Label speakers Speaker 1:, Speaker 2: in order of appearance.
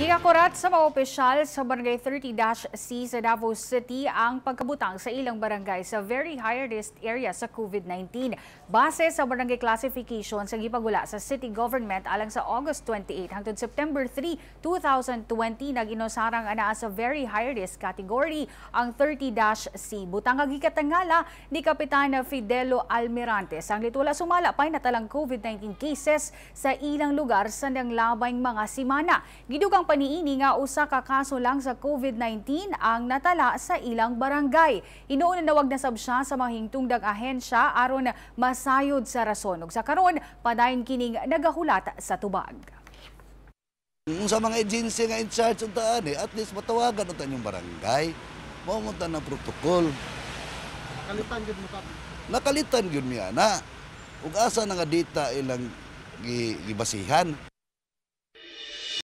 Speaker 1: Giakurat sa mga opisyal sa Barangay 30-C sa Davao City ang pagkabutang sa ilang barangay sa very high risk area sa COVID-19. Base sa barangay classification sa gipagula sa city government alang sa August 28 hangtod September 3, 2020 naginosarang anaa sa very high risk category ang 30-C. Butang agikatangala ni Kapitan Fidelo Almirantes ang litula sumala pay natalang COVID-19 cases sa ilang lugar sa nanglabayng mga simana. Gidugang paniini nga usa ka kaso lang sa COVID-19 ang natala sa ilang barangay. Inuuna nawag na sab siya sa mga hingtungdag ahensya aron masayod sa rason ug sa karon padayon kining nagahulat sa tubag.
Speaker 2: Unsa mga agency nga in charge unta ani, eh, at least matawagan unta yung barangay. Mao mo na protocol.
Speaker 3: Nakalitan gyud mo kap.
Speaker 2: Nakalitan gyud mi ana. Ug asa na nga data ilang gibasihan.